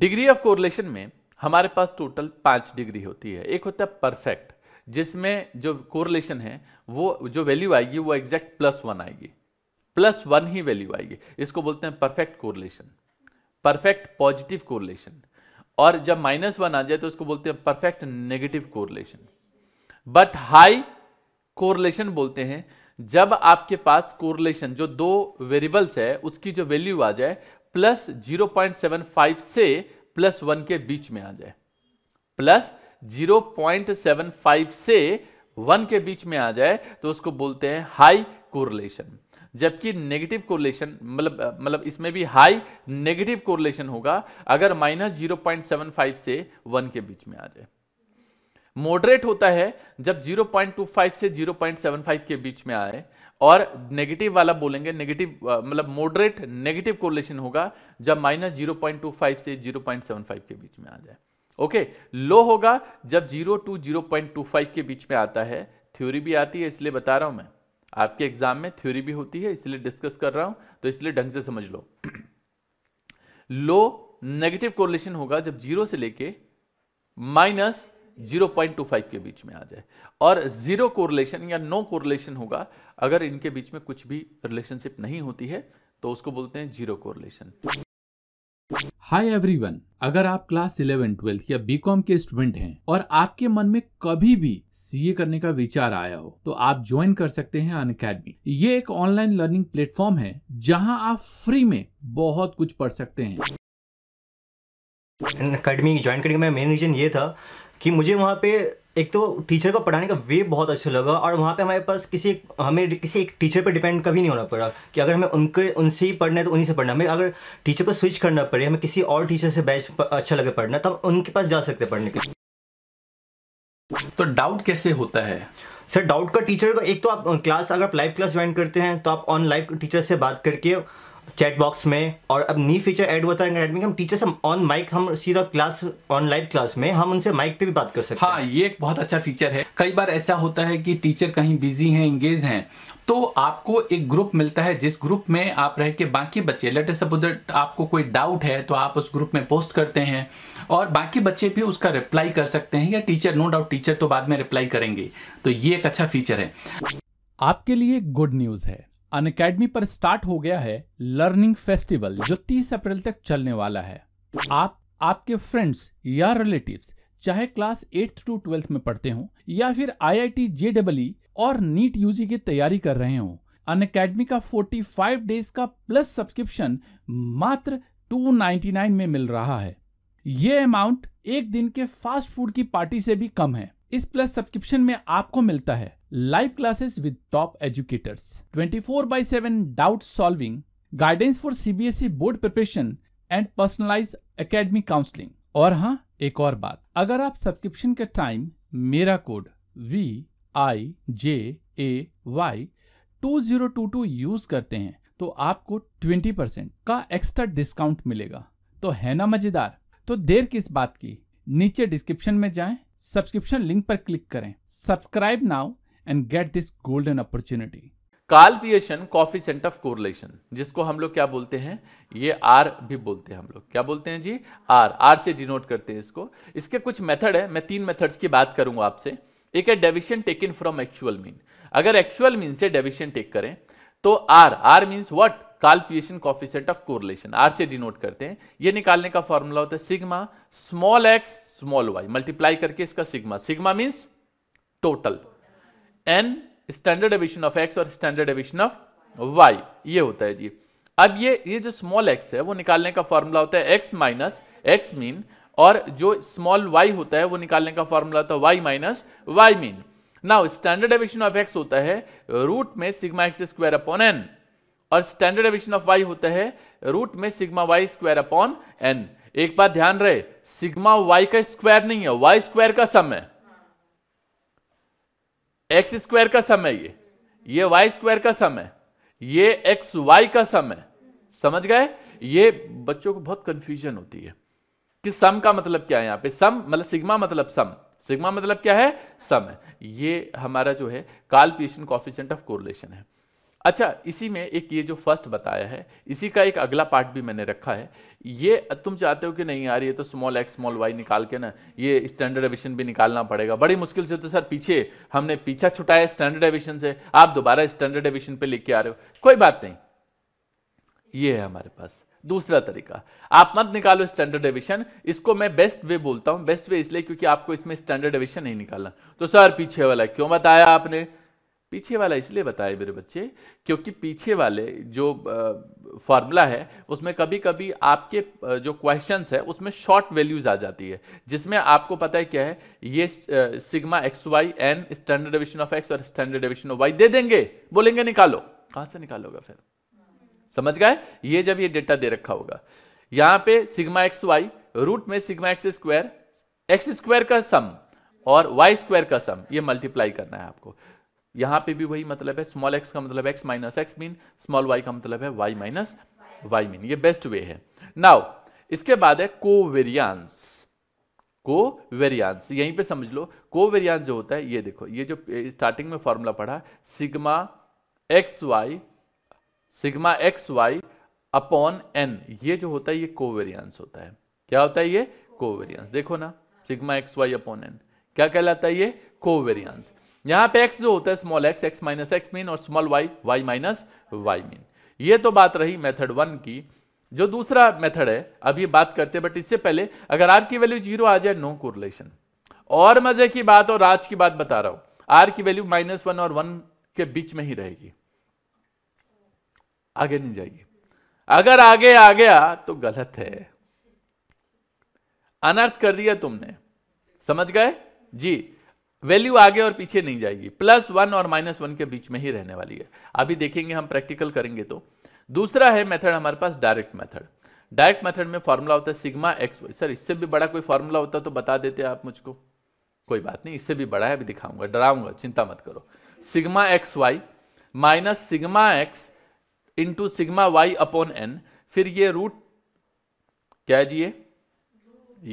degree of correlation में हमारे पास total पांच डिग्री होती है एक होता है परफेक्ट जिसमें जो कोरिलेशन है वो जो वैल्यू आएगी वो एग्जैक्ट प्लस वन आएगी प्लस वन ही वैल्यू आएगी इसको बोलते हैं perfect correlation perfect positive correlation और जब माइनस वन आ जाए तो उसको बोलते हैं perfect negative correlation but high correlation बोलते हैं जब आपके पास कोरिलेशन जो दो वेरिएबल्स है उसकी जो वैल्यू आ जाए प्लस 0.75 से प्लस वन के बीच में आ जाए प्लस 0.75 से वन के बीच में आ जाए तो उसको बोलते हैं हाई कोरिलेशन जबकि नेगेटिव कोरिलेशन मतलब मतलब इसमें भी हाई नेगेटिव कोरिलेशन होगा अगर minus zero point seven five से वन के बीच में आ जाए मॉडरेट होता है जब जीरो पॉइंट टू फाइव से जीरो पॉइंट सेवन फाइव के बीच में आए और नेगेटिव वाला बोलेंगे नेगेटिव मतलब मॉडरेट नेगेटिव कोरिलेशन होगा जब minus zero point two five से जीरो पॉइंट सेवन फाइव के बीच में आ जाए ओके लो होगा जब zero two zero point two five के बीच में आता है थ्योरी भी आती है इसलिए बता रहा हूं मैं आपके एग्जाम में थ्योरी भी होती है इसलिए डिस्कस कर रहा हूं तो इसलिए ढंग से समझ लो लो नेगेटिव कोरिलेशन होगा जब जीरो से लेके माइनस 0.25 के बीच में आ जाए और जीरो कोरिलेशन या नो कोरिलेशन होगा अगर इनके बीच में कुछ भी रिलेशनशिप नहीं होती है तो उसको बोलते हैं जीरो कोरिलेशन हाय एवरीवन अगर आप क्लास इलेवन ट्वेल्थ या बीकॉम के स्टूडेंट हैं और आपके मन में कभी भी सीए करने का विचार आया हो तो आप ज्वाइन कर सकते हैं अन अकेडमी ये एक ऑनलाइन लर्निंग प्लेटफॉर्म है जहां आप फ्री में बहुत कुछ पढ़ सकते हैं अकेडमी ज्वाइन करने का मेन रीजन ये था कि मुझे वहाँ पे एक तो टीचर को पढ़ाने का वे बहुत अच्छा लगा और वहाँ पे हमारे पास किसी हमें किसी एक टीचर पे डिपेंड कभी नहीं होना पड़ा कि अगर हमें उनके उनसे ही पढ़ना है तो उन्हीं से पढ़ना हमें अगर टीचर को स्विच करना पड़े हमें किसी और टीचर से बैच अच्छा लगे पढ़ना तो हम उनके पास जा सकते हैं पढ़ने के लिए तो डाउट कैसे होता है सर डाउट का टीचर का एक तो आप क्लास अगर आप लाइव क्लास ज्वाइन करते हैं तो आप ऑन लाइव टीचर से बात करके चैट बॉक्स में और अब नई फीचर ऐड होता है का हम टीचर से ऑन माइक हम सीधा क्लास ऑन लाइव क्लास में हम उनसे माइक पे भी बात कर सकते हाँ, हैं हाँ ये एक बहुत अच्छा फीचर है कई बार ऐसा होता है कि टीचर कहीं बिजी हैं इंगेज हैं तो आपको एक ग्रुप मिलता है जिस ग्रुप में आप रह के बाकी बच्चे लेटर सब उधर आपको कोई डाउट है तो आप उस ग्रुप में पोस्ट करते हैं और बाकी बच्चे भी उसका रिप्लाई कर सकते हैं या टीचर नो डाउट टीचर तो बाद में रिप्लाई करेंगे तो ये एक अच्छा फीचर है आपके लिए गुड न्यूज़ है अन अकेडमी पर स्टार्ट हो गया है लर्निंग फेस्टिवल जो 30 अप्रैल तक चलने वाला है आप आपके फ्रेंड्स या रिलेटिव्स चाहे क्लास एट्थ टू ट्वेल्थ में पढ़ते हो या फिर आई आई टी और नीट यूजी की तैयारी कर रहे हो अन अकेडमी का 45 डेज का प्लस सब्सक्रिप्शन मात्र 299 में मिल रहा है ये अमाउंट एक दिन के फास्ट फूड की पार्टी से भी कम है इस प्लस सब्सक्रिप्शन में आपको मिलता है live classes with top educators 24 by seven doubt solving guidance for CBSE board preparation and personalise academy counselling और हाँ एक और बात अगर आप सब्सक्रिप्शन के टाइम मेरा code V I J A Y two zero two two use करते हैं तो आपको ट्वेंटी परसेंट का एक्स्ट्रा डिस्काउंट मिलेगा तो है ना मजेदार तो देर किस बात की नीचे डिस्क्रिप्शन में जाएं सब्सक्रिप्शन लिंक पर क्लिक करें subscribe now and get this golden opportunity Karl Pearson coefficient of correlation जिसको हम लोग क्या बोलते हैं ये आर भी बोलते हैं हम लोग क्या बोलते हैं जी आर आर से डिनोट करते हैं इसको इसके कुछ मेथड है मैं तीन मेथड्स की बात करूंगा आपसे एक है deviation taken from actual mean अगर एक्चुअल मीन से डेविशन टेक करें तो R R means what Karl Pearson coefficient of correlation R से डिनोट करते हैं ये निकालने का फॉर्मूला होता है sigma small X small Y multiply करके इसका sigma sigma means total N standard deviation of X और स्टैंडर्ड एविशन ऑफ वाई ये होता है जी अब ये ये जो स्मॉल एक्स है वो निकालने का फॉर्मूला होता है एक्स माइनस एक्स मीन और जो स्मॉल वाई होता है वो निकालने का फॉर्मूला होता है Y minus Y mean now standard deviation of X होता है रूट में sigma X square upon N और स्टैंडर्ड एविशन ऑफ वाई होता है रूट में sigma Y square upon N एक बात ध्यान रहे सिग्मा वाई का स्क्वायर नहीं है वाई स्क्वायर का सम है एक्स स्क्वायर का सम है ये ये वाई स्क्वायर का सम है ये एक्स वाई का सम है समझ गए ये बच्चों को बहुत कंफ्यूजन होती है कि सम का मतलब क्या है यहां पे सम मतलब सिग्मा मतलब सम सिग्मा मतलब क्या है सम है ये हमारा जो है काल पीशन कॉफिशेंट ऑफ कोरिलेशन है अच्छा इसी में एक ये जो फर्स्ट बताया है इसी का एक अगला पार्ट भी मैंने रखा है ये तुम चाहते हो कि नहीं यार ये तो स्मॉल एक्स स्मॉल वाई निकाल के ना ये स्टैंडर्ड एविशन भी निकालना पड़ेगा बड़ी मुश्किल से तो सर पीछे हमने पीछा छुटाया स्टैंडर्ड एविशन से आप दोबारा स्टैंडर्ड एविशन पे के आ रहे हो कोई बात नहीं ये है हमारे पास दूसरा तरीका आप मत निकालो स्टैंडर्ड एविशन इसको मैं बेस्ट वे बोलता हूं बेस्ट वे इसलिए क्योंकि आपको इसमें स्टैंडर्ड एविशन नहीं निकालना तो सर पीछे वाला क्यों बताया आपने पीछे वाला इसलिए बताए मेरे बच्चे क्योंकि पीछे वाले जो फार्मूला है उसमें कभी कभी आपके जो क्वेश्चंस है उसमें शॉर्ट वैल्यूज आ जाती है जिसमें आपको पता है क्या है ये sigma X Y N standard division of X और स्टैंडर्ड डिविजन ऑफ वाई दे देंगे बोलेंगे निकालो कहाँ से निकालोगा फिर समझ गए ये जब ये डेटा दे रखा होगा यहाँ पे सिग्मा एक्स वाई रूट में sigma X square X square का सम और वाई स्क्वायर का सम ये मल्टीप्लाई करना है आपको यहां पे भी वही मतलब है स्मॉल एक्स का मतलब X minus X mean small Y का मतलब है वाई माइनस वाई मीन ये बेस्ट वे है नाउ इसके बाद है कोवेरियांस वेरियांस यहीं पे समझ लो को वेरियांस जो होता है ये देखो ये जो स्टार्टिंग में फॉर्मूला पढ़ा sigma X Y sigma X Y upon N ये जो होता है ये को वेरियांस होता है क्या होता है ये को वेरियांस देखो ना sigma X Y upon N क्या कहलाता है ये को वेरियांस यहां पे एक्स जो होता है small X X minus X mean और small Y Y minus Y mean ये तो बात रही मेथड वन की जो दूसरा मेथड है अभी बात करते हैं बट इससे पहले अगर आर की वैल्यू जीरो आ जाए नो कोरिलेशन और मजे की बात और आज की बात बता रहा हूं आर की वैल्यू माइनस वन और वन के बीच में ही रहेगी आगे नहीं जाएगी अगर आगे आ गया तो गलत है अनर्थ कर दिया तुमने समझ गए जी वैल्यू आगे और पीछे नहीं जाएगी प्लस वन और माइनस वन के बीच में ही रहने वाली है अभी देखेंगे हम प्रैक्टिकल करेंगे तो दूसरा है मेथड हमारे पास डायरेक्ट मेथड डायरेक्ट मेथड में फॉर्मूला होता है सिग्मा एक्स वाई सर इससे भी बड़ा कोई फॉर्मूला होता तो बता देते आप मुझको कोई बात नहीं इससे भी बड़ा है अभी दिखाऊंगा डराऊंगा चिंता मत करो sigma X Y minus sigma X into sigma Y upon N फिर ये रूट क्या है जी ये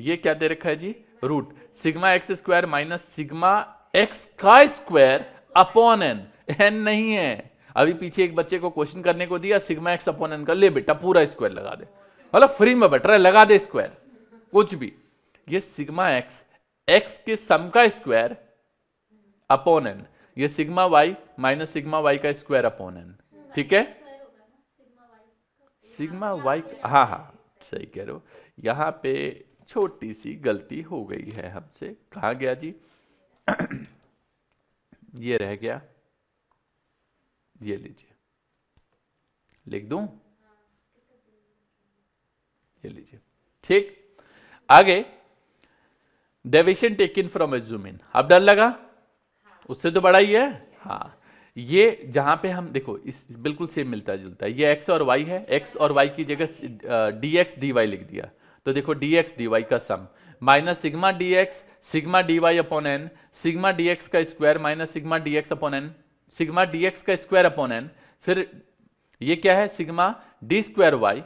ये क्या दे रखा है जी root sigma X square minus sigma X का स्क्वायर अपॉन एन एन नहीं है अभी पीछे एक बच्चे को क्वेश्चन करने को दिया सिग्मा एक्स अपॉन एन का ले बेटा पूरा स्क्वायर लगा दे मतलब फ्री में बैठ रहा है लगा दे स्क्वायर कुछ भी ये सिग्मा एक्स एक्स के सम का स्क्वायर अपॉन एन ये sigma Y minus sigma Y का स्क्वायर अपॉन एन ठीक है सिग्मा वाई हाँ हाँ सही कह रहे हो यहां पे छोटी सी गलती हो गई है हमसे कहा गया जी ये रह गया ये लीजिए लिख दू ये लीजिए ठीक आगे डेविशन इन फ्रॉम एज्यूमिन अब डर लगा उससे तो बड़ा ही है हाँ ये जहां पे हम देखो इस बिल्कुल सेम मिलता जुलता है ये एक्स और वाई है एक्स और वाई की जगह डी एक्स डी वाई लिख दिया तो देखो डी एक्स डी वाई का sum minus sigma D X sigma D Y upon N sigma D X का square minus sigma D X upon N sigma D X का square upon N फिर ये क्या है सिग्मा डी स्क्वायर वाई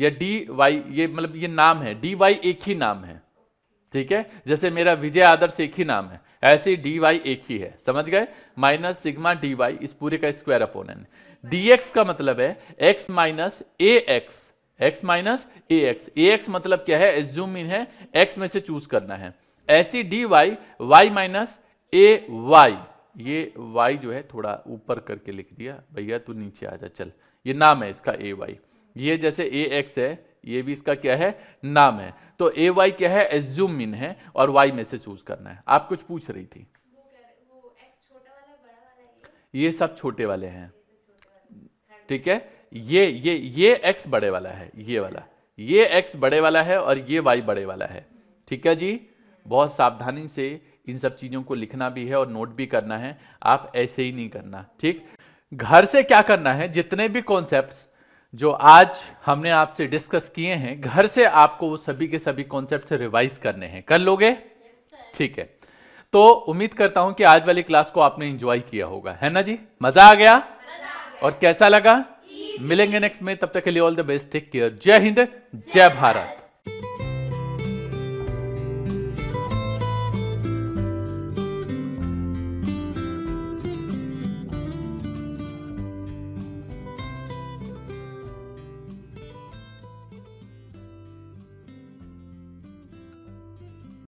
या D Y ये मतलब ये नाम है डी वाई एक ही नाम है ठीक है जैसे मेरा विजय आदर्श एक ही नाम है ऐसे ही डी वाई एक ही है समझ गए माइनस सिग्मा डी वाई इस पूरे का स्क्वायर अपोन डी एक्स का मतलब है X minus A X X minus A X A X मतलब क्या है एज्यूम इन है एक्स में से चूज करना है ऐसी D Y Y minus A Y ये वाई जो है थोड़ा ऊपर करके लिख दिया भैया तू नीचे आ जा चल ये नाम है इसका ए वाई ये जैसे ए एक्स है ये भी इसका क्या है नाम है तो ए वाई क्या है एज्यूम इन है और वाई में से चूज करना है आप कुछ पूछ रही थी वो वो ये सब छोटे वाले हैं ठीक है ये ये ये x बड़े वाला है ये वाला ये x बड़े वाला है और ये y बड़े वाला है ठीक है जी बहुत सावधानी से इन सब चीज़ों को लिखना भी है और नोट भी करना है आप ऐसे ही नहीं करना ठीक घर से क्या करना है जितने भी कॉन्सेप्ट जो आज हमने आपसे डिस्कस किए हैं घर से आपको वो सभी के सभी कॉन्सेप्ट रिवाइज करने हैं कर लोगे ठीक है तो उम्मीद करता हूं कि आज वाली क्लास को आपने इंजॉय किया होगा है ना जी मजा आ गया और कैसा लगा मिलेंगे नेक्स्ट में तब तक के लिए all the best take care जय हिंद जय भारत